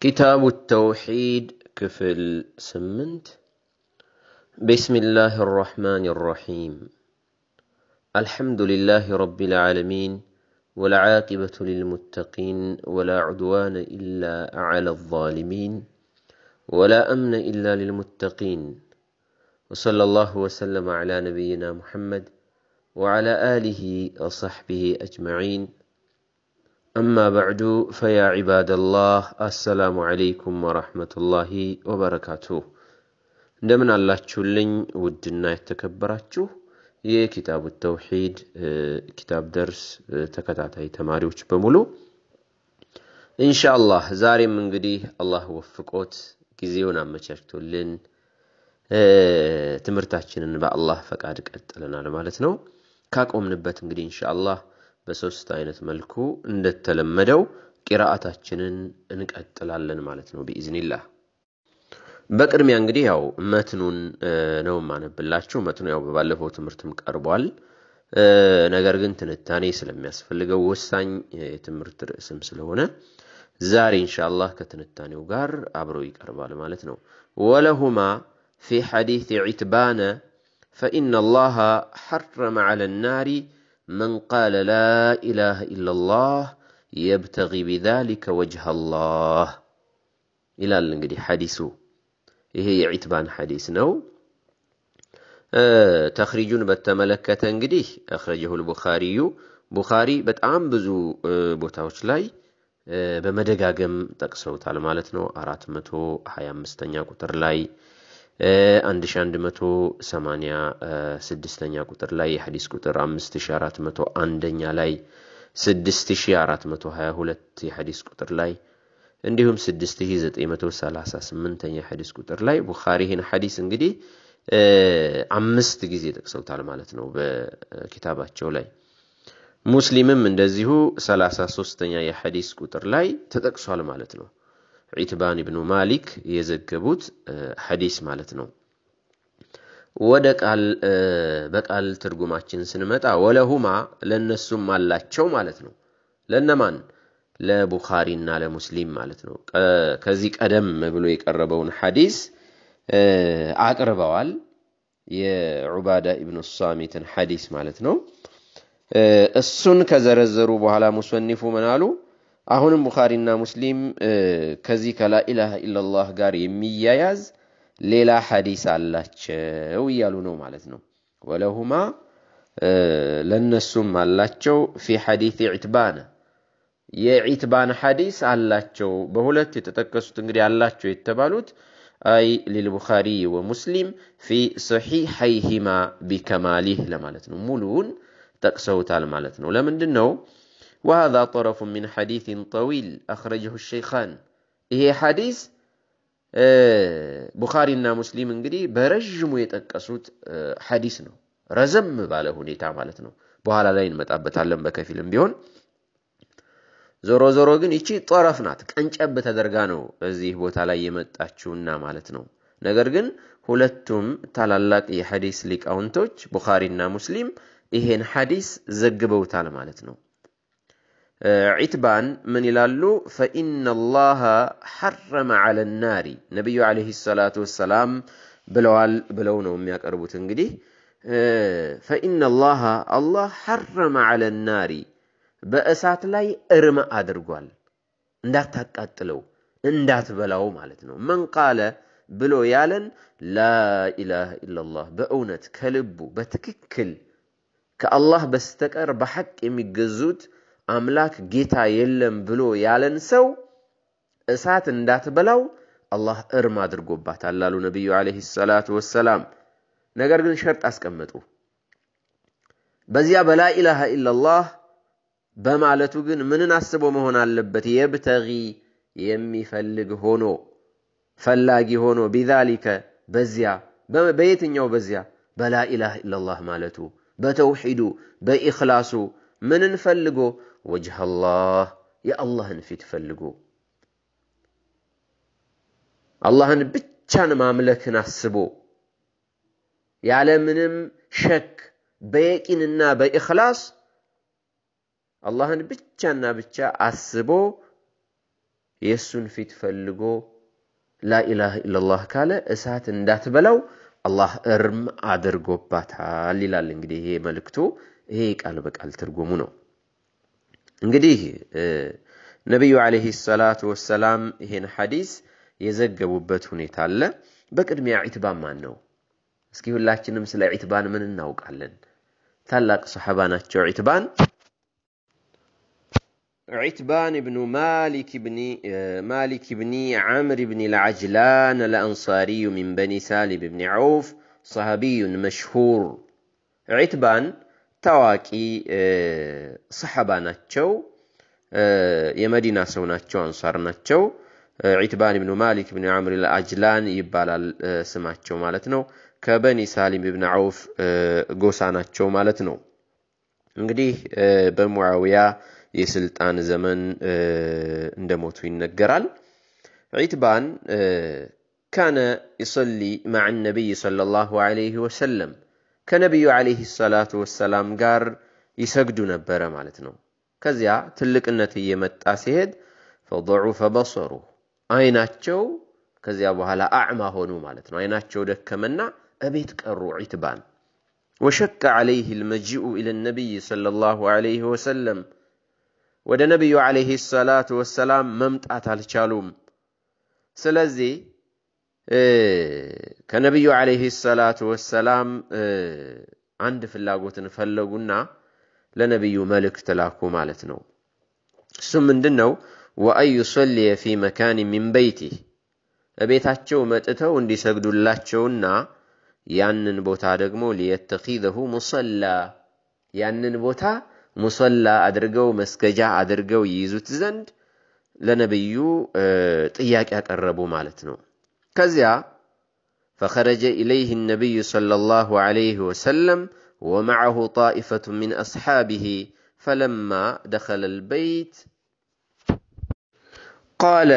كتاب التوحيد كفل سمنت بسم الله الرحمن الرحيم الحمد لله رب العالمين والعاقبة للمتقين ولا عدوان إلا على الظالمين ولا أمن إلا للمتقين وصلى الله وسلم على نبينا محمد وعلى آله وصحبه أجمعين أما بعد فيا عباد الله السلام عليكم ورحمة الله وبركاته እንደምን አላችሁልኝ ውድና የተከበራችሁ የኪታቡ ተውሒድ ኪታብ ደርስ ተከታታይ ተማሪዎች በሙሉ ኢንሻአላህ ዛሬም እንግዲህ አላህ ወፍቆት ጊዜውን አመቻችቶልን ትምህርታችንን በአላህ ፈቃድ ቀጥለናል ማለት ነው ካቆምንበት እንግዲህ ኢንሻአላህ በሶስት አይነት መልኩ እንደተለመደው ቂራአታችንን እንቀጥላለን ማለት ነው ቢኢዝኒላህ። በቅድሚያ እንግዲህ ያው መትኑን ነው ማነብላችሁ። መትኑ ያው በባለፈው ትምህርትም ቀርቧል። ነገር ግን ትንታኔ ስለሚያስፈልገው ወሳኝ የትምህርት ርዕስም ስለሆነ ዛሬ ኢንሻአላህ ከትንታኔው ጋር አብሮ ይቀርባል ማለት ነው። ወለሁማ ፊ ሐዲስ ዒትባነ ፈኢነ አላህ ሐረመ ዐለ ናሪ من قال لا إله إلا الله يبتغي بذلك وجه الله إلى الانجدي حديثه إيه يعتبان حديث نو ተኽሪጁን በተመለከተ እንግዲህ አኽረጀሁል ቡኻሪዩ ቡኻሪ በጣም ብዙ ቦታዎች ላይ በመደጋገም ጠቅሰውታል ማለት ነው። አራት መቶ ሀያ አምስተኛ ቁጥር ላይ 1186ኛ ቁጥር ላይ የሐዲስ ቁጥር 5401ኛ ላይ 6422 የሐዲስ ቁጥር ላይ እንዲሁም 6938ኛ የሐዲስ ቁጥር ላይ ቡኻሪ ይህን ሐዲስ እንግዲህ አምስት ጊዜ ጠቅሰውታል ማለት ነው በኪታባቸው ላይ። ሙስሊምም እንደዚሁ 33ኛ የሐዲስ ቁጥር ላይ ተጠቅሷል ማለት ነው። ዒትባን ብኑ ማሊክ የዘገቡት ሐዲስ ማለት ነው። ወደ ቃል በቃል ትርጉማችን ስንመጣ ወለሁማ ለነሱም አላቸው ማለት ነው። ለነማን? እና ለሙስሊም ማለት ነው። ከዚህ ቀደም ብሎ የቀረበውን ሐዲስ አቅርበዋል። የዑባዳ ኢብኑ ሳሚትን ሐዲስ ማለት ነው። እሱን ከዘረዘሩ በኋላ ሙሰኒፉ ምን አሉ? አሁንም ቡኻሪና ሙስሊም ከዚህ ከላኢላሃ ኢለላህ ጋር የሚያያዝ ሌላ ሐዲስ አላቸው እያሉ ነው ማለት ነው። ወለሁማ ለነሱም አላቸው ፊ ሐዲስ ዒትባነ የዒትባን ሐዲስ አላቸው። በሁለት የተጠቀሱት እንግዲህ አላቸው የተባሉት አይ ሊልቡኻሪ ወሙስሊም ፊ ሰሒሐይሂማ ቢከማሊህ ለማለት ነው። ሙሉውን ጠቅሰውታል ማለት ነው። ለምንድን ነው وهذا طرف من حديث طويل أخرجه الشيخان ይሄ ሐዲስ ቡኻሪና ሙስሊም እንግዲህ በረዥሙ የጠቀሱት ሐዲስ ነው። ረዘም ባለ ሁኔታ ማለት ነው። በኋላ ላይ እንመጣበታለን በከፊልም ቢሆን። ዞሮ ዞሮ ግን ይቺ ጠረፍ ናት። ቀንጨብ ተደርጋ ነው እዚህ ቦታ ላይ የመጣችውና ማለት ነው። ነገር ግን ሁለቱም ታላላቅ የሐዲስ ሊቃውንቶች ቡኻሪና ሙስሊም ይሄን ሐዲስ ዘግበውታል ማለት ነው። ዒትባን ምን ይላሉ? ፈኢነ ላሃ ሐረመ ዐለ ናሪ ነቢዩ ዓለይሂ ሰላቱ ወሰላም ብለዋል ብለው ነው የሚያቀርቡት። እንግዲህ ፈኢነ ላሃ አላህ ሐረመ ዐለ ናሪ በእሳት ላይ እርም አድርጓል፣ እንዳታቃጥለው እንዳትበላው ማለት ነው። መን ቃለ ብሎ ያለን ላኢላሃ ኢለላህ በእውነት ከልቡ በትክክል ከአላህ በስተቀር በሐቅ የሚገዙት አምላክ ጌታ የለም ብሎ ያለን ሰው እሳት እንዳትበላው አላህ እርም አድርጎባታል አሉ ነቢዩ ዓለይሂ ሰላቱ ወሰላም። ነገር ግን ሸርጥ አስቀመጡ። በዚያ በላ ኢላሃ ኢላላህ በማለቱ ግን ምንን አስቦ መሆን አለበት? የብተጊ የሚፈልግ ሆኖ ፈላጊ ሆኖ ቢዛሊከ በዚያ በየትኛው በዚያ በላ ኢላሃ ኢላላህ ማለቱ በተውሒዱ በኢኽላሱ ምንን ፈልጎ ወጅሃላህ የአላህን ፊት ፈልጉ። አላህን ብቻን ማምለክን አስቦ ያለምንም ሸክ በየቂንና በኢኽላስ አላህን ብቻና ብቻ አስቦ የእሱን ፊት ፈልጎ ላኢላሃ ኢለላህ ካለ እሳት እንዳትበላው አላህ እርም አድርጎባታል ይላል። እንግዲህ ይሄ መልእክቱ ይሄ ቃል በቃል ትርጉሙ ነው። እንግዲህ ነቢዩ ዓለይሂ ሰላቱ ወሰላም ይሄን ሐዲስ የዘገቡበት ሁኔታ አለ። በቅድሚያ ዒትባን ማን ነው? እስኪ ሁላችንም ስለ ዒትባን ምን እናውቃለን? ታላቅ ሰሐባ ናቸው። ዒትባን ዒትባን ብኑ ማሊክ ብኒ ዓምር ብኒ ልዓጅላን ለአንሳሪዩ ሚን በኒ ሳሊብ ብኒ ዐውፍ ሰሃቢዩን መሽሁር ዒትባን ታዋቂ ሰሐባ ናቸው። የመዲና ሰው ናቸው። አንሷር ናቸው። ዒትባን ብኑ ማሊክ ብን አምር አጅላን ይባላል ስማቸው ማለት ነው። ከበኒ ሳሊም ብን አውፍ ጎሳ ናቸው ማለት ነው። እንግዲህ በሙዓውያ የስልጣን ዘመን እንደሞቱ ይነገራል። ዒትባን ካነ ይሰሊ ማዕ ነቢይ ሰለላሁ ዐለይሂ ወሰለም ከነቢዩ ዓለይሂ ሰላቱ ወሰላም ጋር ይሰግዱ ነበረ ማለት ነው። ከዚያ ትልቅነት እየመጣ ሲሄድ ፈضዑፈ በሰሩ አይናቸው ከዚያ በኋላ አዕማ ሆኑ ማለት ነው። አይናቸው ደከመና እቤት ቀሩ ዒትባን። ወሸከ ዓለይህ ልመጂኡ ኢለ ነቢይ ሰለላሁ ዓለይህ ወሰለም ወደ ነቢዩ ዓለይህ ሰላቱ ወሰላም መምጣት አልቻሉም። ስለዚህ ከነቢዩ ዓለይህ ሰላቱ ወሰላም አንድ ፍላጎትን ፈለጉና ለነቢዩ መልእክት ላኩ ማለት ነው። እሱ ምንድን ነው? ወአን ዩሰልየ ፊ መካን ሚን በይቲህ እቤታቸው መጥተው እንዲሰግዱላቸውና ያንን ቦታ ደግሞ ሊየተኪዘሁ ሙሰላ ያንን ቦታ ሙሰላ አድርገው መስገጃ አድርገው ይይዙት ዘንድ ለነቢዩ ጥያቄ ያቀረቡ ማለት ነው። كزيا فخرج إليه النبي صلى الله عليه وسلم ومعه طائفة من أصحابه فلما دخل البيت قال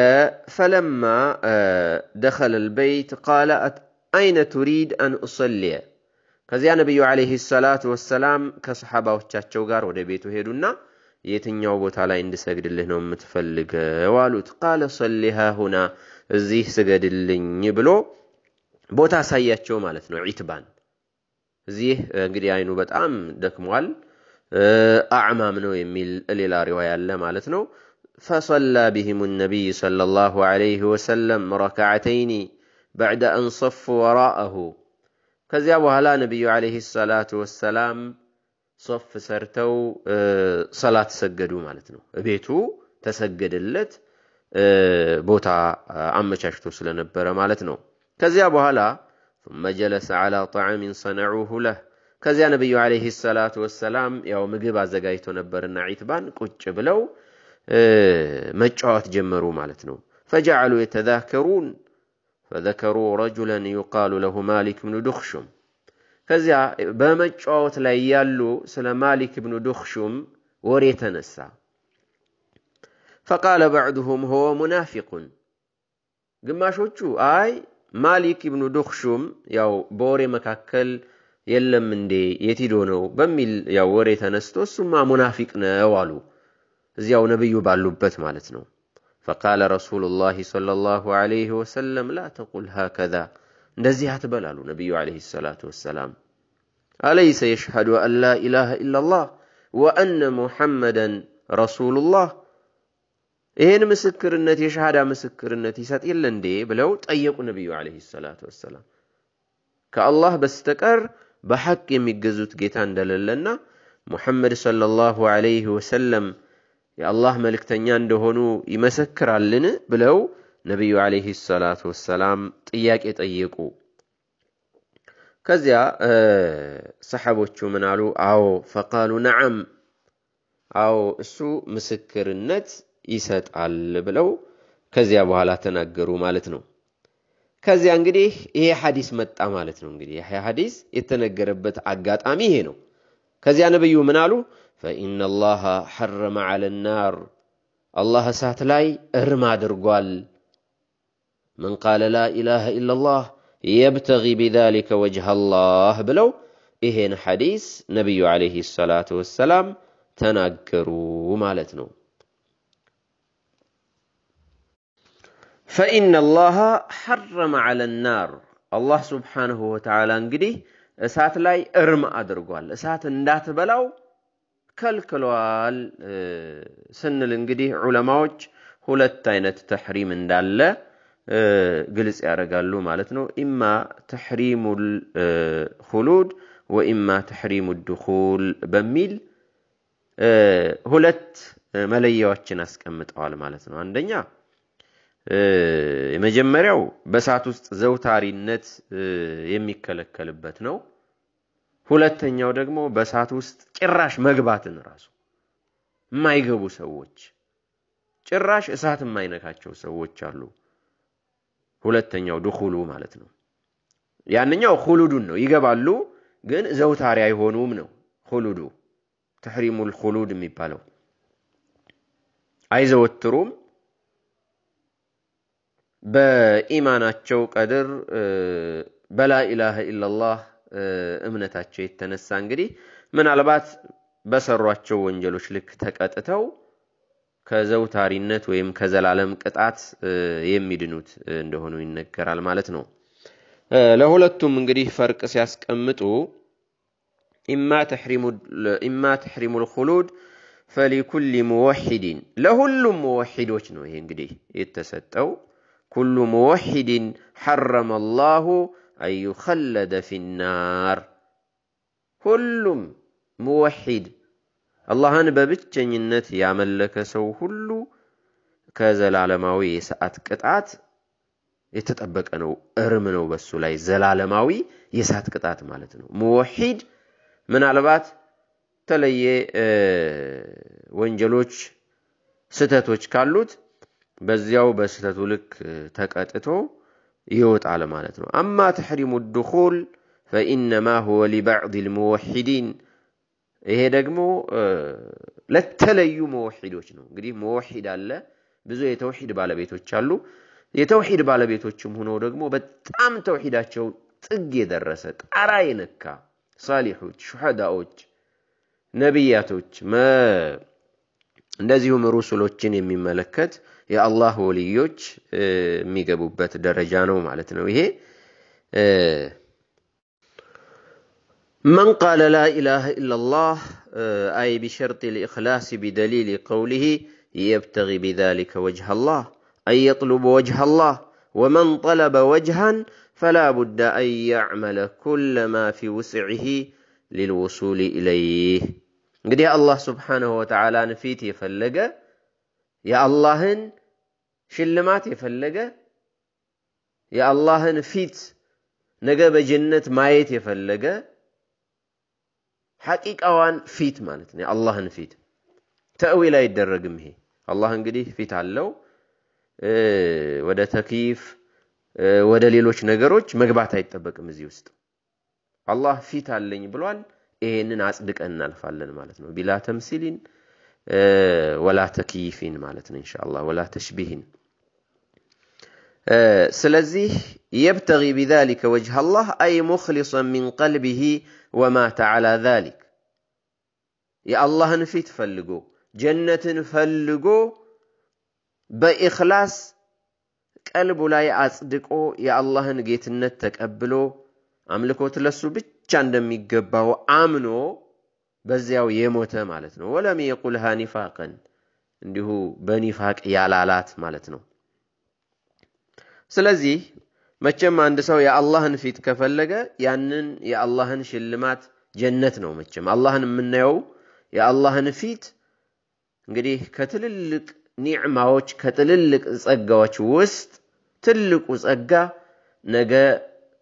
فلما آه، دخل البيت قال أين تريد أن أصلي كزيا النبي عليه الصلاة والسلام كصحابة وشاكوغار ودبيتو هيدونا يتنيو بوتالا عند سجد اللي متفلق والوت قال صليها هنا እዚህ ስገድልኝ ብሎ ቦታ አሳያቸው ማለት ነው። ዒትባን እዚህ እንግዲህ አይኑ በጣም ደክሟል፣ አዕማም ነው የሚል ሌላ ሪዋያ ያለ ማለት ነው። ፈሰላ ቢሂም ነቢይ ሰለላሁ ዐለይሂ ወሰለም ረክዓተይኒ በዕደ አን ወራአሁ። ከዚያ በኋላ ነቢዩ ዐለይሂ ሰላቱ ወሰላም ሶፍ ሰርተው ሰላት ሰገዱ ማለት ነው። ቤቱ ተሰገደለት። ቦታ አመቻችቶ ስለነበረ ማለት ነው። ከዚያ በኋላ ثم جلس على طعام صنعوه له ከዚያ ነብዩ አለይሂ ሰላቱ ወሰላም ያው ምግብ አዘጋጅቶ ነበርና ዒትባን ቁጭ ብለው መጫወት ጀመሩ ማለት ነው። ፈጀዐሉ የተዛከሩን ፈዘከሩ ረጁለን ዩቃሉ ለሁ ማሊክ ብኑ ዱኽሹም ከዚያ በመጫወት ላይ ያሉ ስለ ማሊክ ብኑ ዱኽሹም ወሬ ተነሳ። ፈቃለ ባዕድሁም ሆ ሙናፊቁን ግማሾቹ አይ ማሊክ ኢብኑ ዱክሹም ያው በወሬ መካከል የለም እንዴ የቲዶ ነው በሚል ያው ወሬ ተነስቶ እሱማ ሙናፊቅ ነው አሉ። እዚያው ነብዩ ባሉበት ማለት ነው። ፈቃለ ረሱሉላሂ ሰለላሁ ዐለይሂ ወሰለም ላ ተቁል ሃከዛ እንደዚህ አትበል አሉ ነቢዩ ዐለይሂ ሰላቱ ወሰላም። አለይሰ የሽሃዱ አን ላ ኢላሃ ኢላላህ ወአነ ሙሐመደን ረሱሉላህ ይህን ምስክርነት የሻሃዳ ምስክርነት ይሰጥ የለ እንዴ ብለው ጠየቁ ነቢዩ ዓለይሂ ሰላቱ ወሰላም። ከአላህ በስተቀር በሐቅ የሚገዙት ጌታ እንደሌለና ሙሐመድ ሰለላሁ ዓለይሂ ወሰለም የአላህ መልእክተኛ እንደሆኑ ይመሰክራልን ብለው ነቢዩ ዓለይሂ ሰላቱ ወሰላም ጥያቄ ጠየቁ። ከዚያ ሰሓቦቹ ምን አሉ? አዎ ፈቃሉ ነዓም፣ አዎ እሱ ምስክርነት ይሰጣል ብለው ከዚያ በኋላ ተናገሩ ማለት ነው። ከዚያ እንግዲህ ይሄ ሐዲስ መጣ ማለት ነው። እንግዲህ ይሄ ሐዲስ የተነገረበት አጋጣሚ ይሄ ነው። ከዚያ ነብዩ ምን አሉ? ፈኢነ ላሃ ሐረመ ዐለ አላህ እሳት ላይ እርም አድርጓል። መን ቃለ ላ ኢላሃ ኢላላህ የብተጊ ቢዛሊከ ወጅሃ አላህ ብለው ይሄን ሐዲስ ነቢዩ ዓለይሂ ሰላቱ ወሰላም ተናገሩ ማለት ነው። ፈኢነ አላሃ ሐረመ ዐለ ናር አላህ ስብሓንሁ ወተዓላ እንግዲህ እሳት ላይ እርም አድርጓል። እሳት እንዳትበላው ከልክሏል ስንል እንግዲህ ዑለማዎች ሁለት አይነት ተሕሪም እንዳለ ግልጽ ያደርጋሉ ማለት ነው። ኢማ ተሕሪሙ ሁሉድ ወኢማ ተሕሪሙ ድኹል በሚል ሁለት መለያዎችን አስቀምጠዋል ማለት ነው። አንደኛ የመጀመሪያው በእሳት ውስጥ ዘውታሪነት የሚከለከልበት ነው። ሁለተኛው ደግሞ በእሳት ውስጥ ጭራሽ መግባትን ራሱ የማይገቡ ሰዎች ጭራሽ እሳት የማይነካቸው ሰዎች አሉ። ሁለተኛው ድኹሉ ማለት ነው። ያንኛው ሁሉዱን ነው ይገባሉ፣ ግን ዘውታሪ አይሆኑም ነው ሁሉዱ ተሕሪሙል ሁሉድ የሚባለው አይዘወትሩም በኢማናቸው ቀድር በላኢላሃ ኢላላህ እምነታቸው የተነሳ እንግዲህ ምናልባት በሰሯቸው ወንጀሎች ልክ ተቀጥተው ከዘውታሪነት ወይም ከዘላለም ቅጣት የሚድኑት እንደሆኑ ይነገራል ማለት ነው። ለሁለቱም እንግዲህ ፈርቅ ሲያስቀምጡ ኢማ ተሕሪሙ ልኩሉድ ፈሊኩል ሙወሒዲን ለሁሉም ሙወሒዶች ነው ይሄ እንግዲህ የተሰጠው ኩሉ ሙወሒድን ሐረመ ላሁ አን ዩኸለደ ፊናር። ሁሉም ሙወሒድ አላህን በብቸኝነት ያመለከ ሰው ሁሉ ከዘላለማዊ የሰዓት ቅጣት የተጠበቀ ነው። እርም ነው በሱ ላይ ዘላለማዊ የእሳት ቅጣት ማለት ነው። ሙወሒድ ምናልባት የተለየ ወንጀሎች ስህተቶች ካሉት በዚያው በስህተቱ ልክ ተቀጥቶ ይወጣል ማለት ነው። አማ ተሕሪሙ ድኹል ፈኢነማ ሁወ ሊባዕድ ልሙወሒዲን። ይሄ ደግሞ ለተለዩ መወሒዶች ነው። እንግዲህ መወሒድ አለ፣ ብዙ የተውሒድ ባለቤቶች አሉ። የተውሒድ ባለቤቶችም ሆነው ደግሞ በጣም ተውሒዳቸው ጥግ የደረሰ ጣራ የነካ ሳሊሖች፣ ሹሐዳዎች፣ ነቢያቶች እንደዚሁም ሩሱሎችን የሚመለከት የአላህ ወልዮች የሚገቡበት ደረጃ ነው ማለት ነው። ይሄ من قال لا إله إلا الله أي بشرط الإخلاص بدليل قوله يبتغي بذلك وجه الله أي يطلب وجه الله ومن طلب وجها فلا بد أن يعمل كل ما في وسعه للوصول إليه እንግዲህ የአላህ ስብሓንሁ ወተዓላን ፊት የፈለገ የአላህን ሽልማት የፈለገ የአላህን ፊት ነገ በጀነት ማየት የፈለገ ሐቂቃዋን ፊት ማለት ነው። የአላህን ፊት ተእዊል አይደረግም። ይሄ አላህ እንግዲህ ፊት አለው። ወደ ተክይፍ ወደ ሌሎች ነገሮች መግባት አይጠበቅም። እዚህ ውስጥ አላህ ፊት አለኝ ብሏል። ይሄንን አጽድቀን እናልፋለን ማለት ነው። ቢላ ተምሲሊን ወላ ተክይፊን ማለት ነው ኢንሻአላህ ወላ ተሽቢሂን ስለዚህ የብተጊ ቢዛሊከ ወጅህ አላህ አይ ሙኽሊሰን ሚን ቀልቢሂ ወማተ ዐላ ዛሊክ የአላህን ፊት ፈልጎ ጀነትን ፈልጎ በኢኽላስ ቀልቡ ላይ አጽድቆ የአላህን ጌትነት ተቀብሎ አምልኮት ለሱ ብቻ ብቻ እንደሚገባው አምኖ በዚያው የሞተ ማለት ነው። ወለም የቁልሃ ኒፋቅን እንዲሁ በኒፋቅ ያላላት ማለት ነው። ስለዚህ መቼም አንድ ሰው የአላህን ፊት ከፈለገ ያንን የአላህን ሽልማት ጀነት ነው። መቼም አላህን የምናየው የአላህን ፊት እንግዲህ ከትልልቅ ኒዕማዎች ከትልልቅ ጸጋዎች ውስጥ ትልቁ ጸጋ ነገ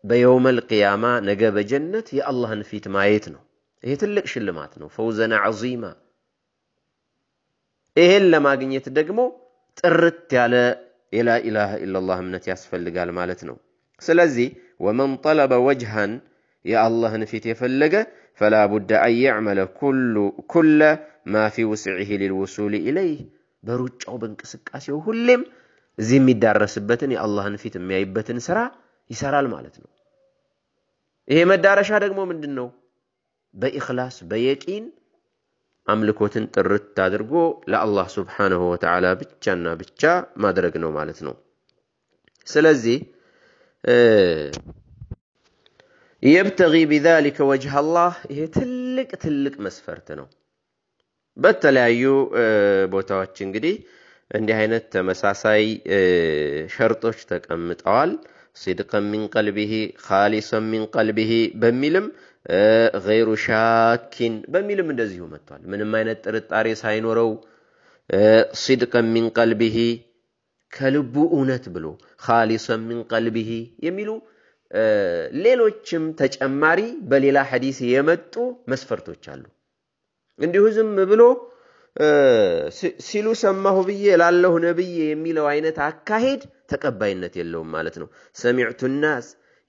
በየውመል ቅያማ ነገ በጀነት የአላህን ፊት ማየት ነው። ይሄ ትልቅ ሽልማት ነው፣ ፈውዘን ዐዚማ። ይሄን ለማግኘት ደግሞ ጥርት ያለ የላኢላሃ ኢለላህ እምነት ያስፈልጋል ማለት ነው። ስለዚህ ወመን ጠለበ ወጅሃን የአላህን ፊት የፈለገ ፈላ ቡደ አን የዕመለ ኩለ ማ ፊ ውስዕህ ሊልውሱል ኢለይህ በሩጫው በእንቅስቃሴው ሁሌም እዚህ የሚዳረስበትን የአላህን ፊት የሚያይበትን ስራ ይሰራል ማለት ነው። ይሄ መዳረሻ ደግሞ ምንድን ነው? በኢኽላስ በየቂን አምልኮትን ጥርት አድርጎ ለአላህ ስብሓነሁ ወተዓላ ብቻና ብቻ ማድረግ ነው ማለት ነው። ስለዚህ የብተጊ ቢዛሊከ ወጅህ አላህ ይሄ ትልቅ ትልቅ መስፈርት ነው። በተለያዩ ቦታዎች እንግዲህ እንዲህ አይነት ተመሳሳይ ሸርጦች ተቀምጠዋል። ሲድቀን ሚን ቀልቢሂ ካሊሰን ሚን ቀልቢሂ በሚልም ገይሩ ሻኪን በሚልም እንደዚሁ መጥቷል። ምንም አይነት ጥርጣሬ ሳይኖረው ሲድቀን ሚን ቀልቢሂ ከልቡ እውነት ብሎ ካሊሰን ሚን ቀልቢሂ የሚሉ ሌሎችም ተጨማሪ በሌላ ሐዲስ የመጡ መስፈርቶች አሉ። እንዲሁ ዝም ብሎ ሲሉ ሰማሁ ብዬ እላለሁ ነብዬ የሚለው አይነት አካሄድ ተቀባይነት የለውም ማለት ነው። ሰሚዕቱ ናስ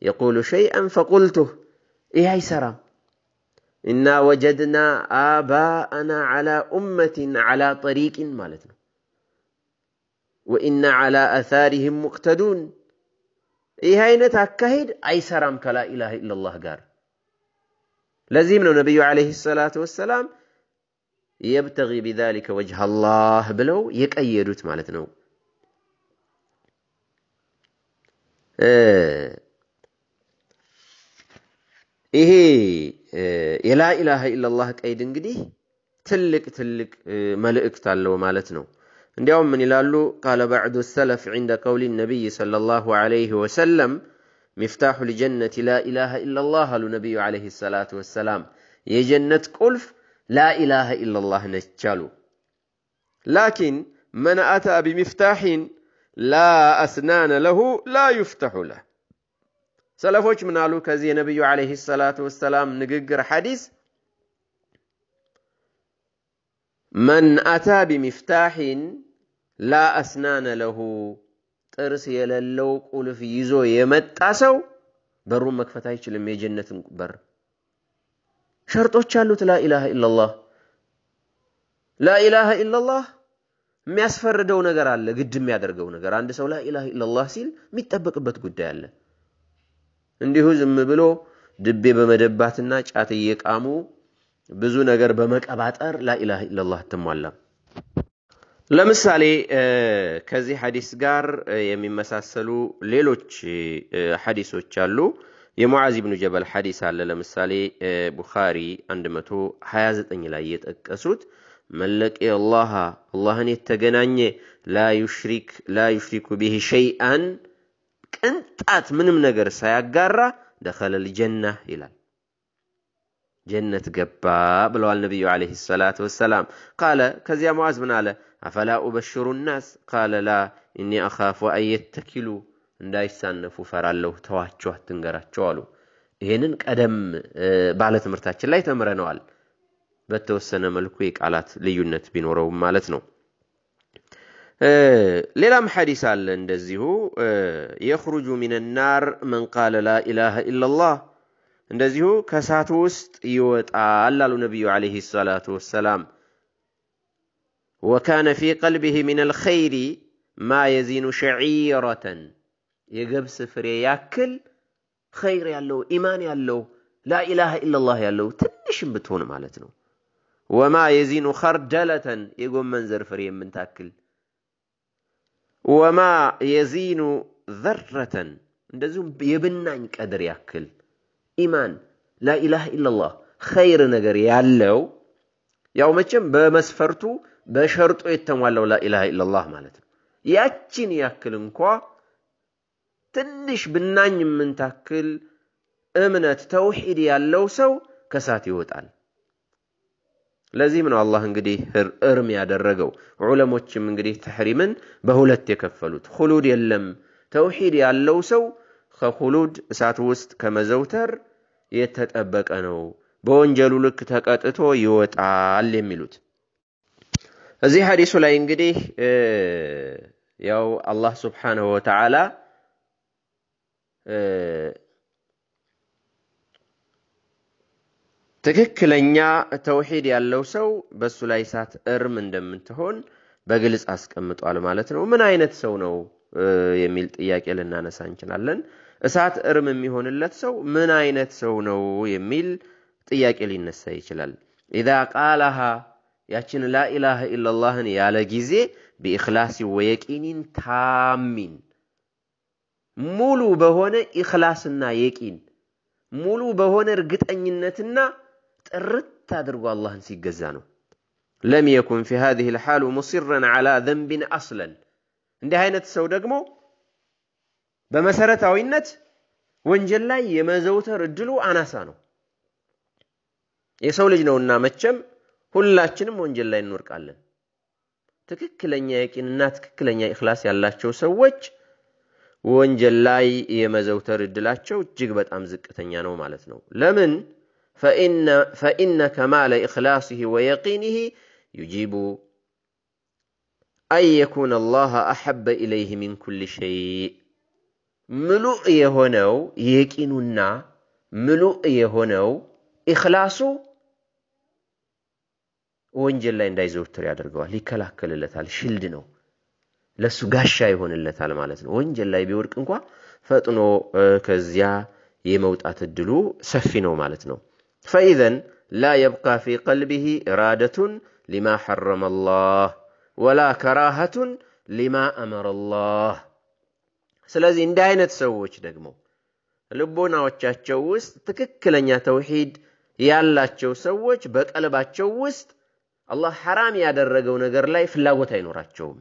የቁሉ ሸይአን ፈቁልቱህ ይህ አይሰራም። እና ወጀድና አባአና ዓላ ኡመትን ዓላ ጠሪቅን ማለት ነው። ወኢና ዓላ አታሪህም ሙቅተዱን። ይህ አይነት አካሄድ አይሰራም ከላ ኢላሃ ኢለላህ ጋር። ለዚህም ነው ነቢዩ ዓለይሂ ሰላቱ ወሰላም يبتغي بذلك وجه الله بلو يكأيدوت مالتنو اه. إيه إيه لا إله إلا الله كأيدن قدي تلك تلك اه ملئك تعلو مالتنو عند يوم من الالو قال بعد السلف عند قول النبي صلى الله عليه وسلم مفتاح لجنة لا إله إلا الله لنبي عليه الصلاة والسلام يجنة قلف ላኢላሃ ኢላላህ ነች አሉ። ላኪን መን አታ ቢሚፍታሒን ላ አስናነ ለሁ ላ ዩፍተሑ ለህ ሰለፎች ምን አሉ? ከዚህ የነቢዩ ዓለይሂ ሰላቱ ወሰላም ንግግር ሐዲስ መን አታ ቢሚፍታሒን ላ አስናነ ለሁ ጥርስ የሌለው ቁልፍ ይዞ የመጣ ሰው በሩን መክፈት አይችልም የጀነትን በር ሸርጦች አሉት። ላኢላሃ ኢለላህ ላኢላሃ ኢለላህ የሚያስፈርደው ነገር አለ፣ ግድ የሚያደርገው ነገር። አንድ ሰው ላኢላሃ ኢለላህ ሲል የሚጠበቅበት ጉዳይ አለ። እንዲሁ ዝም ብሎ ድቤ በመደባትና ጫት እየቃሙ ብዙ ነገር በመቀባጠር ላኢላሃ ኢለላህ አትሟላም። ለምሳሌ ከዚህ ሐዲስ ጋር የሚመሳሰሉ ሌሎች ሐዲሶች አሉ። የሙዓዝ ብኑ ጀበል ሐዲስ አለ። ለምሳሌ ቡኻሪ 129 ላይ የጠቀሱት መለቂ አላህ አላህን የተገናኘ ላ ዩሽሪኩ ቢህ ሸይአን ቅንጣት ምንም ነገር ሳያጋራ ደኸለል ጀና ይላል ጀነት ገባ ብለዋል ነቢዩ ዓለይሂ ሰላት ወሰላም። ቃለ ከዚያ ሙዓዝ ምን አለ? አፈላ ኡበሽሩ ናስ ቃለ ላ እኒ አኻፉ አን የተኪሉ እንዳይሳነፉ ፈራለሁ፣ ተዋቸው፣ አትንገራቸው አሉ። ይህንን ቀደም ባለ ትምህርታችን ላይ ተምረነዋል። በተወሰነ መልኩ የቃላት ልዩነት ቢኖረውም ማለት ነው። ሌላም ሐዲስ አለ እንደዚሁ የኽሩጁ ሚን ናር መን ቃለ ላ ኢላላህ እንደዚሁ ከእሳቱ ውስጥ ይወጣል አሉ ነቢዩ ዓለይሂ ሰላቱ ወሰላም። ወካነ ፊ ቀልቢሂ ሚን አልኸይሪ ማ የዚኑ ሸዒረተን የገብስ ፍሬ ያክል ኸይር ያለው ኢማን ያለው ላኢላሃ ኢለላህ ያለው ትንሽም ብትሆን ማለት ነው። ወማ የዚኑ ኸርደለተን የጎመን ዘር ፍሬ የምንታክል ወማ የዚኑ ዘረተን እንደዚሁም የብናኝ ቀድር ያክል ኢማን ላኢላሃ ኢለላህ ኸይር ነገር ያለው ያው መቼም በመስፈርቱ በሸርጦ የተሟላው ላኢላሃ ኢለላህ ማለት ነው። ያችን ያክል እንኳ ትንሽ ብናኝ የምንታክል እምነት ተውሒድ ያለው ሰው ከሳት ይወጣል። ለዚህም ነው አላህ እንግዲህ እርም ያደረገው። ዑለሞችም እንግዲህ ተሕሪምን በሁለት የከፈሉት ሁሉድ የለም። ተውሒድ ያለው ሰው ከሁሉድ እሳት ውስጥ ከመዘውተር የተጠበቀ ነው፣ በወንጀሉ ልክ ተቀጥቶ ይወጣል የሚሉት እዚህ ሐዲሱ ላይ እንግዲህ ያው አላህ ስብሓነሁ ወተዓላ ትክክለኛ ተውሂድ ያለው ሰው በእሱ ላይ እሳት እርም እንደምትሆን በግልጽ አስቀምጧል ማለት ነው። ምን አይነት ሰው ነው የሚል ጥያቄ ልናነሳ እንችላለን። እሳት እርም የሚሆንለት ሰው ምን አይነት ሰው ነው የሚል ጥያቄ ሊነሳ ይችላል። ኢዛ ቃላሃ ያችን ላኢላሃ ኢለላህን ያለ ጊዜ ቢእክላሲ ወየቂኒን ታሚን ሙሉ በሆነ ኢኽላስና የቂን ሙሉ በሆነ እርግጠኝነትና ጥርት አድርጎ አላህን ሲገዛ ነው። ለም የኩን ፊ ሃዚህ ልሓሉ ሙሲረን ዓላ ዘንቢን አስለን። እንዲህ አይነት ሰው ደግሞ በመሰረታዊነት ወንጀል ላይ የመዘውተር እድሉ አናሳ ነው። የሰው ልጅ ነውና መቼም ሁላችንም ወንጀል ላይ እንወርቃለን። ትክክለኛ የቂንና ትክክለኛ ኢኽላስ ያላቸው ሰዎች ወንጀል ላይ የመዘውተር እድላቸው እጅግ በጣም ዝቅተኛ ነው ማለት ነው። ለምን? ፈኢነ ከማለ ኢኽላሲሂ ወየቂንህ ዩጂቡ አን የኩነ ላህ አሐበ ኢለይህ ምን ኩል ሸይ ምሉእ የሆነው የቂኑና ምሉእ የሆነው ኢኽላሱ ወንጀል ላይ እንዳይዘውትር ያደርገዋል፣ ይከላከልለታል፣ ሽልድ ነው። ለሱ ጋሻ ይሆንለታል ማለት ነው። ወንጀል ላይ ቢወድቅ እንኳ ፈጥኖ ከዚያ የመውጣት እድሉ ሰፊ ነው ማለት ነው። ፈኢዘን ላ የብቃ ፊ ቀልቢሂ ኢራደቱን ሊማ ሐረመ ላህ ወላ ከራሃቱን ሊማ አመረ ላህ። ስለዚህ እንዲህ አይነት ሰዎች ደግሞ ልቦናዎቻቸው ውስጥ ትክክለኛ ተውሂድ ያላቸው ሰዎች በቀልባቸው ውስጥ አላህ ሐራም ያደረገው ነገር ላይ ፍላጎት አይኖራቸውም።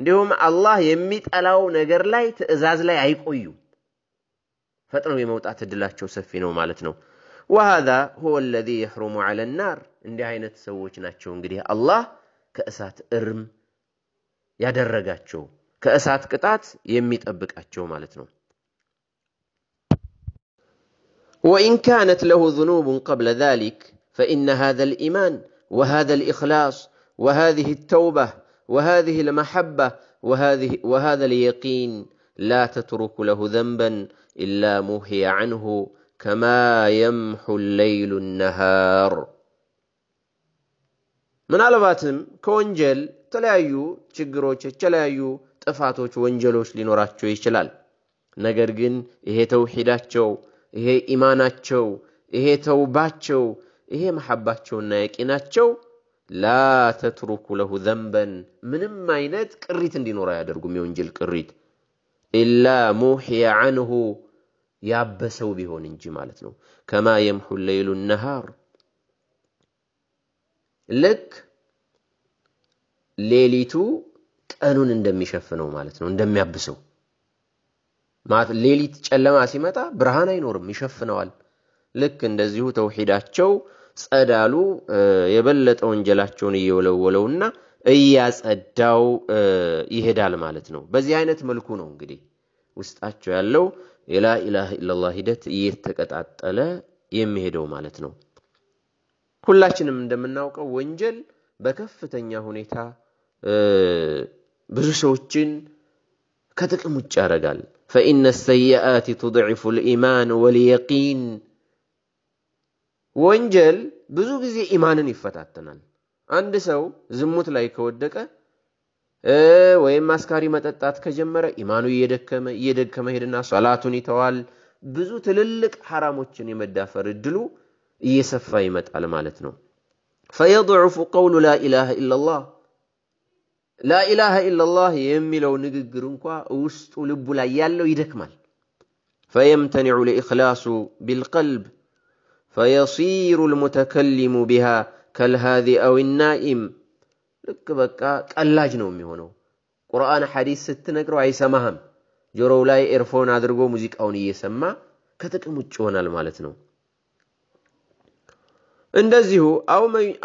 እንዲሁም አላህ የሚጠላው ነገር ላይ ትእዛዝ ላይ አይቆዩም ፈጥነው የመውጣት እድላቸው ሰፊ شو سفينه ነው وهذا هو الذي يحرم على النار عند عينة سويش ناتشو الله كأسات إرم شو كأسات كتات يميت أبك أتشو مالتنو وإن كانت له ذنوب قبل ذلك فإن هذا الإيمان وهذا الإخلاص وهذه التوبة وهذه المحبة وهذه وهذا اليقين لا تترك له ذنبا إلا موهي عنه كما يمحو الليل النهار ምናልባትም ከወንጀል የተለያዩ ችግሮች የተለያዩ ጥፋቶች ወንጀሎች ሊኖራቸው ይችላል። ነገር ግን ይሄ ተውሂዳቸው፣ ይሄ ኢማናቸው፣ ይሄ ተውባቸው፣ ይሄ መሐባቸውና የቂናቸው ላ ተትሩኩ ለሁ ዘንበን ምንም አይነት ቅሪት እንዲኖር አያደርጉም። የወንጀል ቅሪት ኢላ ሙሕየ አንሁ ያበሰው ቢሆን እንጂ ማለት ነው። ከማ የምሑ ሌይሉ ነሃር ልክ ሌሊቱ ቀኑን እንደሚሸፍነው ማለት ነው፣ እንደሚያብሰው ሌሊት ጨለማ ሲመጣ ብርሃን አይኖርም፣ ይሸፍነዋል። ልክ እንደዚሁ ተውሂዳቸው ጸዳሉ የበለጠ ወንጀላቸውን እየወለወለውና እያጸዳው ይሄዳል ማለት ነው። በዚህ አይነት መልኩ ነው እንግዲህ ውስጣቸው ያለው የላኢላህ ኢላላህ ሂደት እየተቀጣጠለ የሚሄደው ማለት ነው። ሁላችንም እንደምናውቀው ወንጀል በከፍተኛ ሁኔታ ብዙ ሰዎችን ከጥቅም ውጭ ያደርጋል። ፈኢነ ሰይአት ቱድዒፉ ልኢማን ወልየቂን ወንጀል ብዙ ጊዜ ኢማንን ይፈታተናል። አንድ ሰው ዝሙት ላይ ከወደቀ ወይም አስካሪ መጠጣት ከጀመረ ኢማኑ እየደከመ እየደከመ ሄድና ሶላቱን ይተዋል። ብዙ ትልልቅ ሐራሞችን የመዳፈር እድሉ እየሰፋ ይመጣል ማለት ነው። ፈየድዑፉ ቀውሉ ላኢላሃ ኢለላህ ላኢላሃ ኢለላህ የሚለው ንግግር እንኳ ውስጡ ልቡ ላይ ያለው ይደክማል። ፈየምተኒዑ ልኢኽላሱ ቢልቀልብ ፈየሲሩ ልሙተከሊሙ ቢሃ ከልሃዚ አው ናኢም። ልክ በቃ ቀላጅ ነው የሚሆነው። ቁርአን ሐዲስ ስትነግረው አይሰማህም። ጆሮው ላይ ኤርፎን አድርጎ ሙዚቃውን እየሰማ ከጥቅም ውጭ ይሆናል ማለት ነው። እንደዚሁ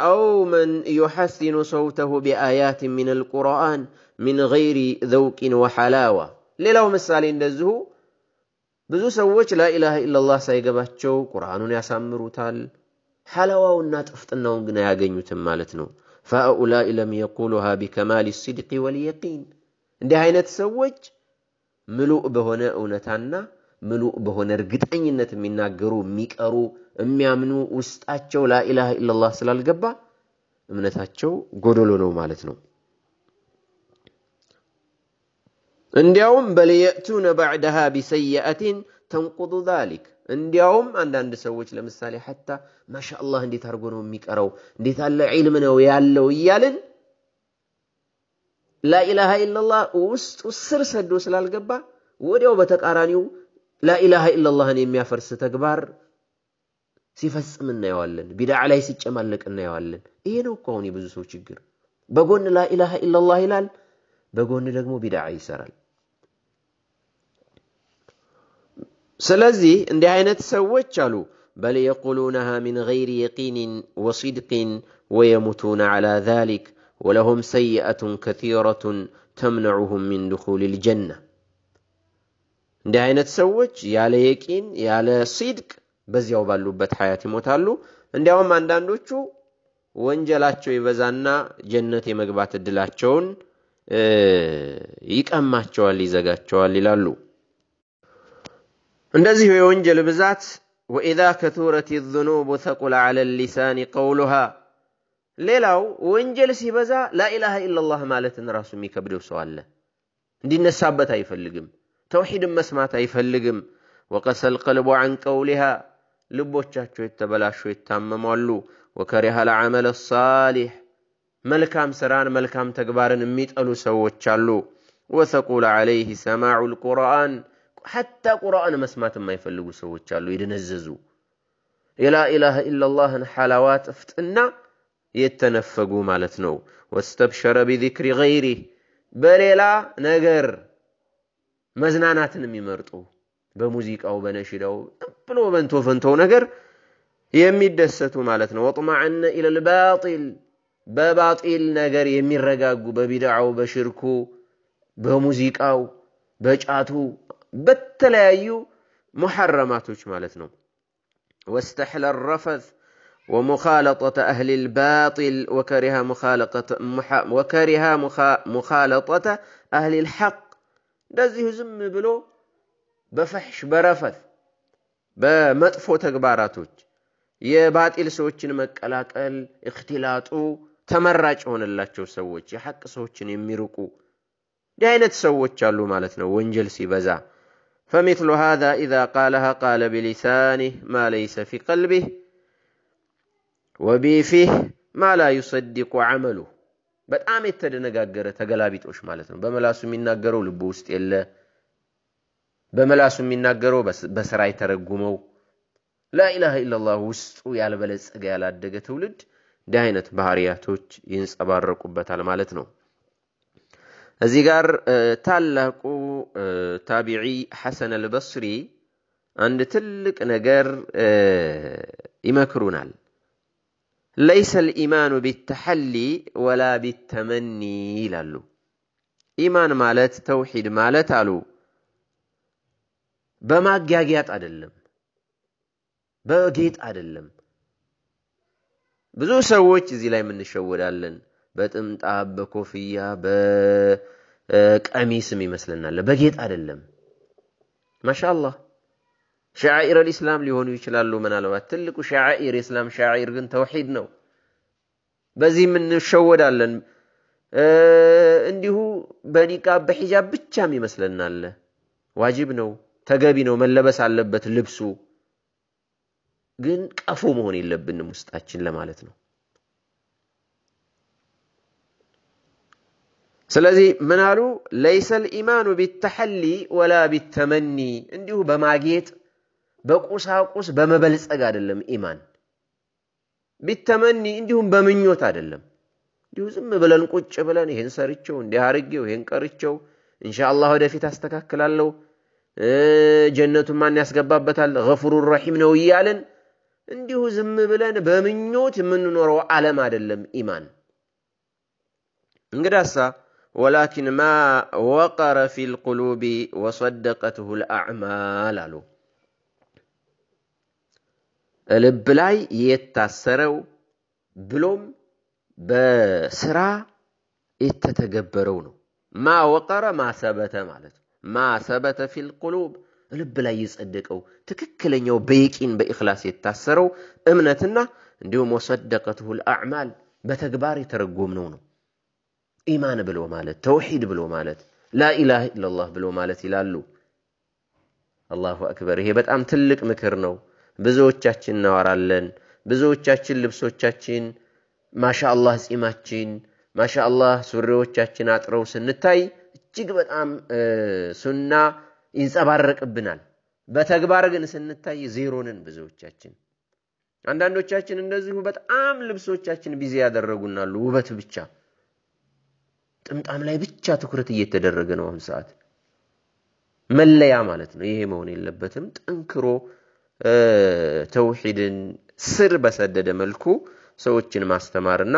አው መን ዩሐሲኑ ሰውተሁ ቢአያት ሚነል ቁርአን ሚን ገይሪ ዘውቂን ወሐላዋ። ሌላው ምሳሌ እንደዚሁ ብዙ ሰዎች ላኢላሃ ኢላላህ ሳይገባቸው ቁርአኑን ያሳምሩታል፣ ሐላዋውና ጥፍጥናውን ግን አያገኙትም ማለት ነው። ፈኡላኢ ለም የቁሉሃ ቢከማል ሲድቂ ወልየቂን እንዲህ አይነት ሰዎች ምሉእ በሆነ እውነታና ምሉእ በሆነ እርግጠኝነት የሚናገሩ የሚቀሩ የሚያምኑ ውስጣቸው ላኢላሃ ኢላላህ ስላልገባ እምነታቸው ጎደሎ ነው ማለት ነው። እንዲያውም በለየእቱነ ባዕደሃ ቢሰይአቲን ተንቁዱ ዛሊክ እንዲያውም አንዳንድ ሰዎች ለምሳሌ ሐታ ማሻአላህ እንዴት አድርጎ ነው የሚቀረው? እንዴት አለ ዒልም ነው ያለው እያልን ላኢላሃ ኢለላህ ውስጡ ስር ሰዶ ስላልገባ ወዲያው በተቃራኒው ላኢላሃ ኢለላህን የሚያፈርስ ተግባር ሲፈጽም እናየዋለን። ቢድዓ ላይ ሲጨማለቅ እናየዋለን። ይሄ ነው እኮ አሁን የብዙ ሰው ችግር። በጎን ላኢላሃ ኢለላህ ይላል፣ በጎን ደግሞ ቢድዓ ይሰራል። ስለዚህ እንዲህ አይነት ሰዎች አሉ በል የቁሉነሃ ሚን ገይሪ የቂንን ወሲድቅን ወየሙቱነ ዓላ ዛሊክ ወለሁም ሰይአቱን ከቲረቱን ተምነዑሁም ሚን ድኹል ልጀና እንዲህ አይነት ሰዎች ያለ የቂን ያለ ሲድቅ በዚያው ባሉበት ሀያት ይሞታሉ። እንዲያውም አንዳንዶቹ ወንጀላቸው ይበዛና ጀነት የመግባት እድላቸውን ይቀማቸዋል፣ ይዘጋቸዋል ይላሉ። እንደዚሁ የወንጀል ብዛት ወኢዛ ከቱረት ዙኑብ ተቁል አለ ሊሳን ቀውሉሃ ሌላው ወንጀል ሲበዛ ላኢላሃ ኢላላህ ማለትን ራሱ የሚከብደው ሰው አለ እንዲነሳበት አይፈልግም ተውሒድን መስማት አይፈልግም ወቀሰል ቀልቡ አን ቀውሊሃ ልቦቻቸው የተበላሹ ይታመማሉ ወከሪሃ ልዓመል ሳሊሕ መልካም ስራን መልካም ተግባርን የሚጠሉ ሰዎች አሉ ወተቁል ዓለይህ ሰማዑ ልቁርአን ሐታ ቁርአን መስማት የማይፈልጉ ሰዎች አሉ፣ የደነዘዙ የላ ኢለላህን ሐላዋ ጥፍጥና የተነፈጉ ማለት ነው። ወስተብሸረ ቢዚክሪ ገይሪህ በሌላ ነገር መዝናናትን የሚመርጡ በሙዚቃው በነሽዳው ብሎ በንቶ ፈንተው ነገር የሚደሰቱ ማለት ነው። ወጥማዕነ ኢለል ባጢል በባጢል ነገር የሚረጋጉ በቢድዓው፣ በሽርኩ፣ በሙዚቃው፣ በጫቱ በተለያዩ ሙሐረማቶች ማለት ነው። ወስተሕለ ረፈት ወሙኻለጠተ አህሊል ባጢል ወከሪሃ ሙኻለጠተ አህሊል ሐቅ። እንደዚሁ ዝም ብሎ በፈሕሽ በረፈት በመጥፎ ተግባራቶች የባጢል ሰዎችን መቀላቀል እክትላጡ ተመራጭ የሆነላቸው ሰዎች የሐቅ ሰዎችን የሚርቁ እንዲህ አይነት ሰዎች አሉ ማለት ነው ወንጀል ሲበዛ فمثل هذا إذا قالها قال بلسانه ما ليس في قلبه وبيفه ما لا يصدق عمله በጣም የተደነጋገረ ተገላቢጦች ማለት ነው። በመላሱ የሚናገረው ልቡ ውስጥ የለ። በመላሱ የሚናገረው በስራ የተረጉመው ላኢላሃ ኢላላህ ውስጡ ያልበለጸገ ያላደገ ትውልድ እንዲህ አይነት ባህሪያቶች ይንጸባረቁበታል ማለት ነው። እዚህ ጋር ታላቁ ታቢዒ ሐሰን አልበስሪ አንድ ትልቅ ነገር ይመክሩናል። ለይሰ ልኢማኑ ቢተሐሊ ወላ ቢተመኒ ይላሉ። ኢማን ማለት ተውሒድ ማለት አሉ በማጋጊያጥ አደለም በጌጥ አደለም ብዙ ሰዎች እዚህ ላይ የምንሸወዳለን። በጥምጣብ በኮፍያ በቀሚስም ይመስልናል በጌጥ አይደለም። ማሻአላህ ሸዓኢር አልኢስላም ሊሆኑ ይችላሉ። ምናልባት ትልቁ ሸዓኢር የእስላም ሸዓኢር ግን ተውሂድ ነው። በዚህ እንሸወዳለን። እንዲሁ በኒቃብ በሒጃብ ብቻም ይመስለናል። ዋጅብ ነው፣ ተገቢ ነው፣ መለበስ አለበት ልብሱ። ግን ቀፎ መሆን የለብንም ውስጣችን ለማለት ነው። ስለዚህ ምን አሉ? ለይሰ ልኢማኑ ቢተሐሊ ወላ ቢተመኒ፣ እንዲሁ በማጌጥ በቁሳቁስ በመበልጸግ አይደለም ኢማን። ቢተመኒ እንዲሁም በምኞት አይደለም። እንዲሁ ዝም ብለን ቁጭ ብለን ይሄን ሰርቸው እንዲህ አርጌው ይሄን ቀርቸው ኢንሻአላህ ወደፊት አስተካክላለሁ ጀነቱን ማን ያስገባበታል ገፉሩ ረሒም ነው እያለን እንዲሁ ዝም ብለን በምኞት የምንኖረው ዓለም አይደለም ኢማን እንግዳሳ ወላኪን ማ ወቀረ ፊል ቁሉቢ ወሰደቀትሁል አዕማል አሉ። ልብ ላይ የታሰረው ብሎም በስራ የተተገበረው ነው። ማ ወቀረ ማሰበተ ማለት ነው። ማሰበተ ፊል ቁሉብ ልብ ላይ የጸደቀው ትክክለኛው በየቂን በኢኽላስ የታሰረው እምነትና እንዲሁም ወሰደቀትሁል አዕማል በተግባር የተረጎምነው ነው። ኢማን ብሎ ማለት ተውሒድ ብሎ ማለት ላኢላሃ ኢለላህ ብሎ ማለት ይላሉ። አላሁ አክበር። ይሄ በጣም ትልቅ ምክር ነው። ብዙዎቻችን እናወራለን። ብዙዎቻችን ልብሶቻችን ማሻአላህ ጺማችን፣ ማሻአላህ ሱሪዎቻችን አጥረው ስንታይ እጅግ በጣም ሱና ይንጸባረቅብናል። በተግባር ግን ስንታይ ዜሮንን ብዙዎቻችን። አንዳንዶቻችን እንደዚሁ በጣም ልብሶቻችን ቢዚ ያደረጉናሉ ውበት ብቻ ጥምጣም ላይ ብቻ ትኩረት እየተደረገ ነው አሁን ሰዓት። መለያ ማለት ነው። ይሄ መሆን የለበትም። ጠንክሮ ተውሂድን ስር በሰደደ መልኩ ሰዎችን ማስተማርና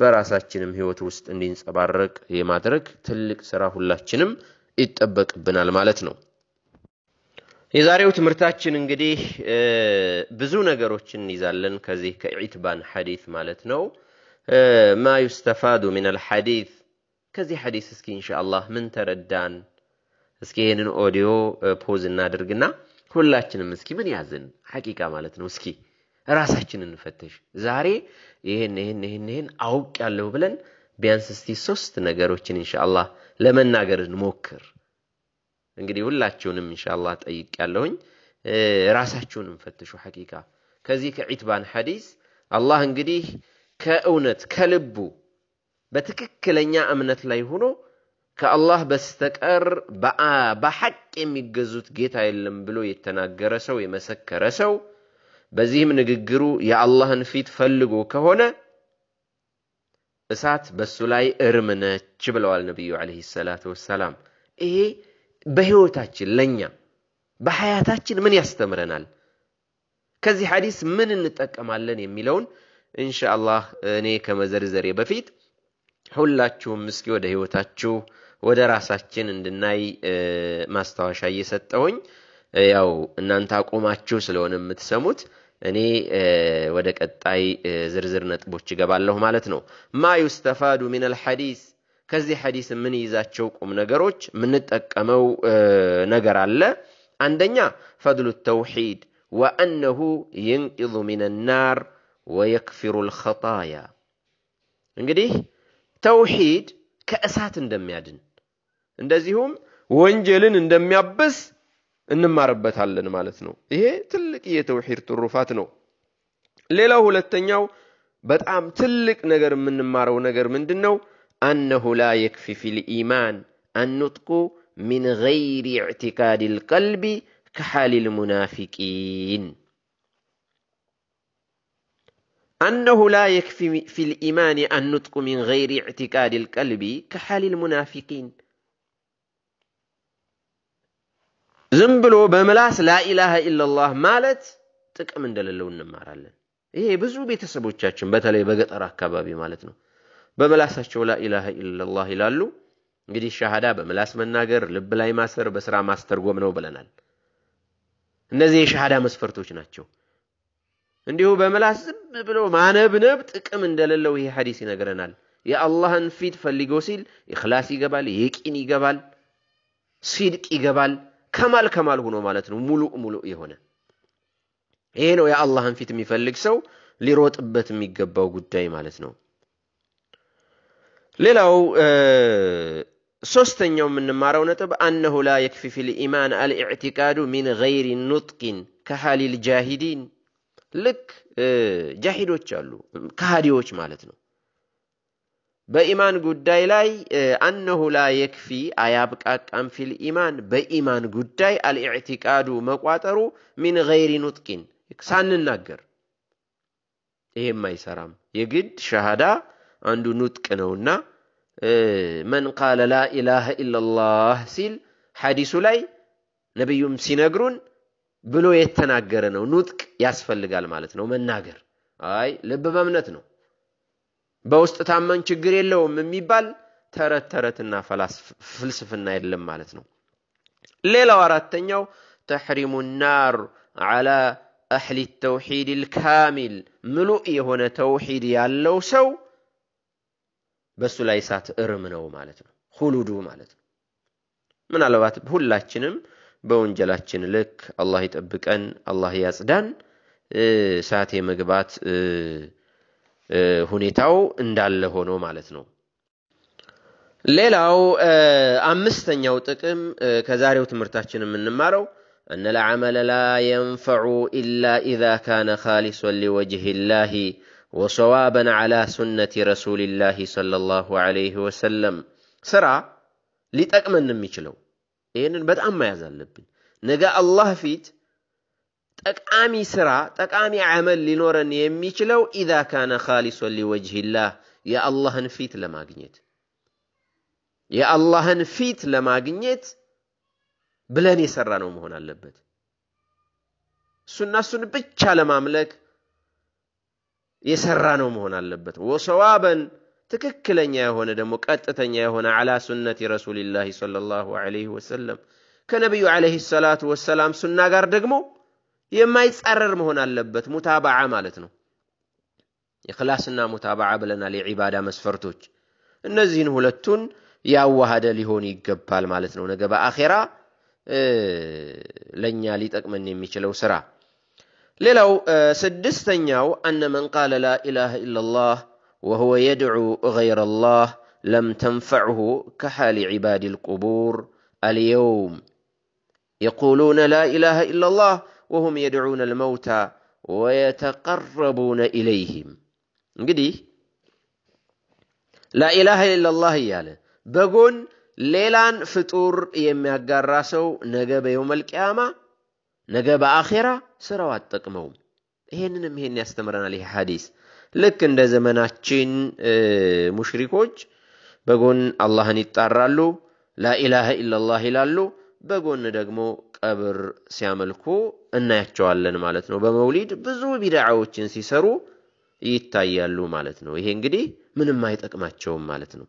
በራሳችንም ህይወት ውስጥ እንዲንጸባረቅ የማድረግ ትልቅ ስራ ሁላችንም ይጠበቅብናል ማለት ነው። የዛሬው ትምህርታችን እንግዲህ ብዙ ነገሮችን እንይዛለን ከዚህ ከኢትባን ሐዲት ማለት ነው። ማ ዩስተፋዱ ሚነል ሐዲት ከዚህ ሐዲስ እስኪ ኢንሻአላህ ምን ተረዳን? እስኪ ይህንን ኦዲዮ ፖዝ እናድርግና ሁላችንም እስኪ ምን ያዝን ሐቂቃ ማለት ነው። እስኪ ራሳችን እንፈተሽ። ዛሬ ይህን ይህን ይህን ይህን አውቅ ያለሁ ብለን ቢያንስ እስቲ ሶስት ነገሮችን ኢንሻአላህ ለመናገር እንሞክር። እንግዲህ ሁላችሁንም ኢንሻአላህ ጠይቅ ያለሁኝ ራሳችሁን እንፈትሹ። ሐቂቃ ከዚህ ከዒትባን ሐዲስ አላህ እንግዲህ ከእውነት ከልቡ በትክክለኛ እምነት ላይ ሆኖ ከአላህ በስተቀር በሐቅ የሚገዙት ጌታ የለም ብሎ የተናገረ ሰው የመሰከረ ሰው በዚህም ንግግሩ የአላህን ፊት ፈልጎ ከሆነ እሳት በሱ ላይ እርም ነች ብለዋል ነቢዩ ዓለይሂ ሰላቱ ወሰላም። ይሄ በህይወታችን ለእኛ በሐያታችን ምን ያስተምረናል? ከዚህ ሐዲስ ምን እንጠቀማለን የሚለውን ኢንሻአላህ እኔ ከመዘርዘሬ በፊት ሁላችሁም እስኪ ወደ ህይወታችሁ ወደ ራሳችን እንድናይ ማስታወሻ እየሰጠሁኝ ያው እናንተ አቁማችሁ ስለሆነ የምትሰሙት እኔ ወደ ቀጣይ ዝርዝር ነጥቦች እገባለሁ ማለት ነው። ማ ዩስተፋዱ ሚነል ሐዲስ ከዚህ ሐዲስ የምንይዛቸው ቁም ነገሮች የምንጠቀመው ነገር አለ። አንደኛ ፈድሉ ተውሒድ ወአነሁ ይንቅዙ ሚነናር ወየክፊሩ ልኸጣያ እንግዲህ ተውሂድ ከእሳት እንደሚያድን እንደዚሁም ወንጀልን እንደሚያብስ እንማርበታለን ማለት ነው። ይሄ ትልቅ የተውሂድ ትሩፋት ነው። ሌላው ሁለተኛው በጣም ትልቅ ነገር የምንማረው ነገር ምንድን ነው? አነሁ ላ የክፊ ፊል ኢማን አንጥቁ ሚን ገይሪ ኢዕቲቃድ ልቀልቢ ከሓሊል ሙናፊቂን أنه لا يكفي في الإيمان النطق من غير اعتقاد القلب كحال المنافقين ዝም ብሎ በምላስ ላኢላሃ ኢላላህ ማለት ጥቅም እንደሌለው እንማራለን። ይሄ ብዙ ቤተሰቦቻችን በተለይ በገጠር አካባቢ ማለት ነው። በምላሳቸው ላኢላሃ ኢላላህ ይላሉ። እንግዲህ ሻሃዳ በምላስ መናገር፣ ልብ ላይ ማሰር፣ በስራ ማስተርጎም ነው ብለናል። እነዚህ የሻሃዳ መስፈርቶች ናቸው። እንዲሁ በመላስ ዝም ብሎ ማነብነብ ጥቅም እንደሌለው ይሄ ሐዲስ ይነግረናል። የአላህን ፊት ፈልጎ ሲል ኢኽላስ ይገባል፣ የቂን ይገባል፣ ሲድቅ ይገባል። ከማል ከማል ሆኖ ማለት ነው። ሙሉ ሙሉ የሆነ ይሄ ነው የአላህን ፊት የሚፈልግ ሰው ሊሮጥበት የሚገባው ጉዳይ ማለት ነው። ሌላው ሶስተኛው የምንማረው ነጥብ አነሁ ላ የክፊ ፊል ኢማን አልኢዕቲቃዱ ሚን ገይሪ ኑጥቂን ከሓሊል ጃሂዲን ልክ ጃሂዶች አሉ፣ ካሃዲዎች ማለት ነው። በኢማን ጉዳይ ላይ አነሁ ላ የክፊ አያብቃቃም ፊል ኢማን በኢማን ጉዳይ አልኢዕቲቃዱ መቋጠሩ ሚን ገይሪ ኑጥቂን ሳንናገር ይሄም አይሰራም። የግድ ሸሃዳ አንዱ ኑጥቅ ነውና መን ቃለ ላ ኢላሃ ኢላላህ ሲል ሐዲሱ ላይ ነቢዩም ሲነግሩን ብሎ የተናገረ ነው። ኑጥቅ ያስፈልጋል ማለት ነው መናገር። አይ ልብ በእምነት ነው። በውስጥ ታመን ችግር የለውም የሚባል ተረት ተረትና ፍልስፍና የለም ማለት ነው። ሌላው አራተኛው ተሕሪሙ ናር ዓላ አህሊ ተውሒድ ልካሚል ምሉእ የሆነ ተውሒድ ያለው ሰው በእሱ ላይ እሳት እርም ነው ማለት ነው፣ ሁሉዱ ማለት ነው። ምናልባት ሁላችንም በወንጀላችን ልክ አላህ ይጠብቀን፣ አላህ ያጽዳን። እሳት የመግባት ሁኔታው እንዳለ ሆኖ ማለት ነው። ሌላው አምስተኛው ጥቅም ከዛሬው ትምህርታችን የምንማረው አነ ልዓመለ ላ የንፈዑ ኢላ ኢዛ ካነ ካሊሶን ሊወጅህ ላሂ ወሰዋበን ዐላ ሱነቲ ረሱሊላሂ ሰለላሁ ዐለይሂ ወሰለም ስራ ሊጠቅመን የሚችለው ይህንን በጣም መያዝ አለብን። ነገ አላህ ፊት ጠቃሚ ስራ ጠቃሚ አመል ሊኖረን የሚችለው ኢዛ ካነ ካሊሶን ሊወጅህላህ የአላህን ፊት ለማግኘት የአላህን ፊት ለማግኘት ብለን የሰራ ነው መሆን አለበት። እሱና እሱን ብቻ ለማምለክ የሰራ ነው መሆን አለበት ወሰዋበን ትክክለኛ የሆነ ደግሞ ቀጥተኛ የሆነ አላ ሱነት ረሱልላህ ሰለላሁ ዐለይሂ ወሰለም ከነቢዩ ዐለይሂ ሰላቱ ወሰላም ሱና ጋር ደግሞ የማይጻረር መሆን አለበት። ሙታባዓ ማለት ነው። ኢኽላስና ሙታባዓ ብለናል። የዒባዳ መስፈርቶች እነዚህን ሁለቱን ያዋሃደ ሊሆን ይገባል ማለት ነው። ነገ በአኼራ ለእኛ ሊጠቅመን የሚችለው ስራ ሌላው ስድስተኛው አነ መን ቃለ ላ ኢላላህ وهو يدعو غير الله لم تنفعه كحال عباد القبور اليوم يقولون لا اله الا الله وهم يدعون الموتى ويتقربون اليهم قدي لا اله الا الله ياله بقون ليلان فطور يم راسو نقاب يوم القيامه نقاب اخره سروات تقمو هنا هنا يستمرنا له حديث ልክ እንደ ዘመናችን ሙሽሪኮች በጎን አላህን ይጣራሉ፣ ላኢላሃ ኢላላህ ይላሉ። በጎን ደግሞ ቀብር ሲያመልኩ እናያቸዋለን ማለት ነው። በመውሊድ ብዙ ቢድዓዎችን ሲሰሩ ይታያሉ ማለት ነው። ይሄ እንግዲህ ምንም አይጠቅማቸውም ማለት ነው።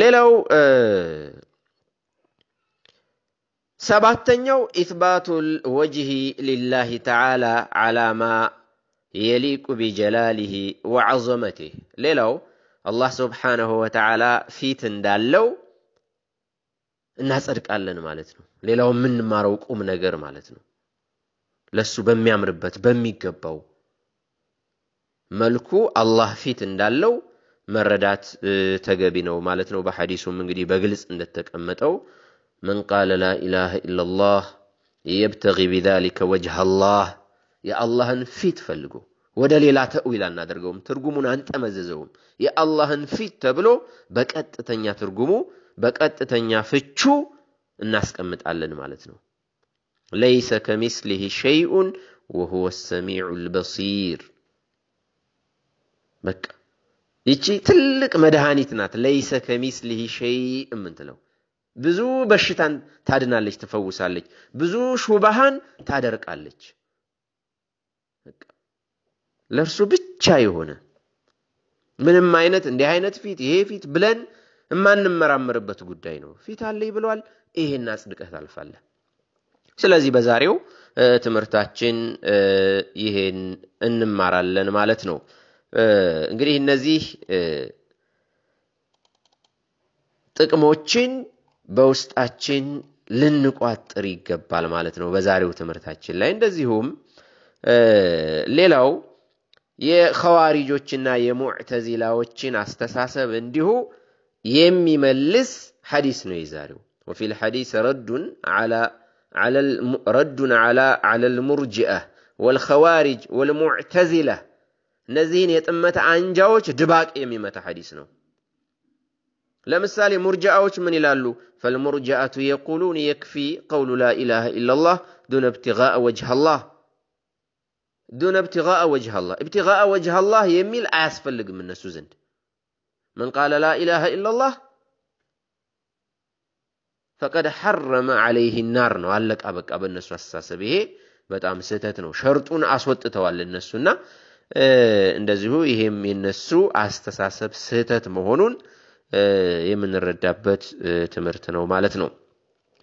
ሌላው ሰባተኛው ኢትባቱል ወጅሂ ሊላሂ ተዓላ ዓላማ የሊቁ ቢጀላሊሂ ወዐዘመቲህ። ሌላው አላህ ስብሓነሁ ወተዓላ ፊት እንዳለው እናጸድቃለን ማለት ነው። ሌላው የምንማረው ቁም ነገር ማለት ነው። ለሱ በሚያምርበት በሚገባው መልኩ አላህ ፊት እንዳለው መረዳት ተገቢ ነው ማለት ነው። በሐዲሱም እንግዲህ በግልጽ እንደተቀመጠው መን ቃለ ላ ኢላላህ የብተጊ ቢዛሊከ ወጅሃ አላህ የአላህን ፊት ፈልጎ ወደ ሌላ ተእዊል አናደርገውም፣ ትርጉሙን አንጠመዘዘውም። የአላህን ፊት ተብሎ በቀጥተኛ ትርጉሙ በቀጥተኛ ፍቹ እናስቀምጣለን ማለት ነው። ለይሰ ከሚስሊህ ሸይኡን ወሁወ ሰሚዑል በሲር። በቃ ይቺ ትልቅ መድኃኒት ናት። ለይሰ ከሚስሊህ ሸይ የምትለው ብዙ በሽታን ታድናለች፣ ትፈውሳለች። ብዙ ሹባሃን ታደርቃለች። ለእርሱ ብቻ የሆነ ምንም አይነት እንዲህ አይነት ፊት ይሄ ፊት ብለን የማንመራመርበት ጉዳይ ነው። ፊት አለኝ ብሏል። ይሄን አጽድቀህ ታልፋለህ። ስለዚህ በዛሬው ትምህርታችን ይሄን እንማራለን ማለት ነው። እንግዲህ እነዚህ ጥቅሞችን በውስጣችን ልንቋጥር ይገባል ማለት ነው በዛሬው ትምህርታችን ላይ እንደዚሁም ሌላው የኸዋሪጆችና የሙዕተዚላዎችን አስተሳሰብ እንዲሁ የሚመልስ ሐዲስ ነው የዛሬው وفي الحديث رد على على رد على على المرجئة والخوارج والمعتزلة نزين يتمت أنجاوش دباك يمي متى حديثنا لمثال مرجئة من يلالو فالمرجئة يقولون يكفي قول لا إله إلا الله دون ابتغاء وجه الله ዱነ እብትጋ ወጅህ አላህ እብትጋ ወጅህ አላህ የሚል አያስፈልግም እነሱ ዘንድ መን ቃለ ላ ኢላሃ ኢላላህ ፈቀድ ሐረመ ዓለይህ ናር ነው። አለቃ በቃ። በእነሱ አስተሳሰብ ይሄ በጣም ስህተት ነው። ሸርጡን አስወጥተዋል እነሱና እንደዚሁ ይሄም የነሱ አስተሳሰብ ስህተት መሆኑን የምንረዳበት ትምህርት ነው ማለት ነው።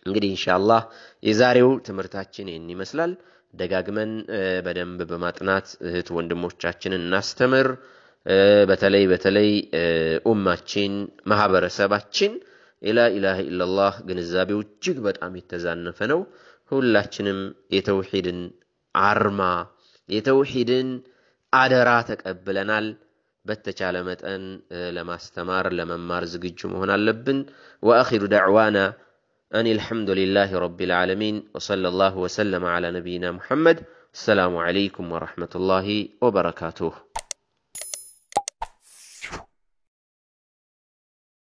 እንግዲህ ኢንሻአላህ የዛሬው ትምህርታችን ይህን ይመስላል። ደጋግመን በደንብ በማጥናት እህት ወንድሞቻችንን እናስተምር። በተለይ በተለይ ኡማችን ማህበረሰባችን ኢላ ኢላህ ኢላላህ ግንዛቤው እጅግ በጣም የተዛነፈ ነው። ሁላችንም የተውሂድን አርማ የተውሂድን አደራ ተቀብለናል። በተቻለ መጠን ለማስተማር ለመማር ዝግጁ መሆን አለብን። ወአኺሩ ደዕዋና أن الحمد لله رب العالمين وصلى الله وسلم على نبينا محمد السلام عليكم ورحمة الله وبركاته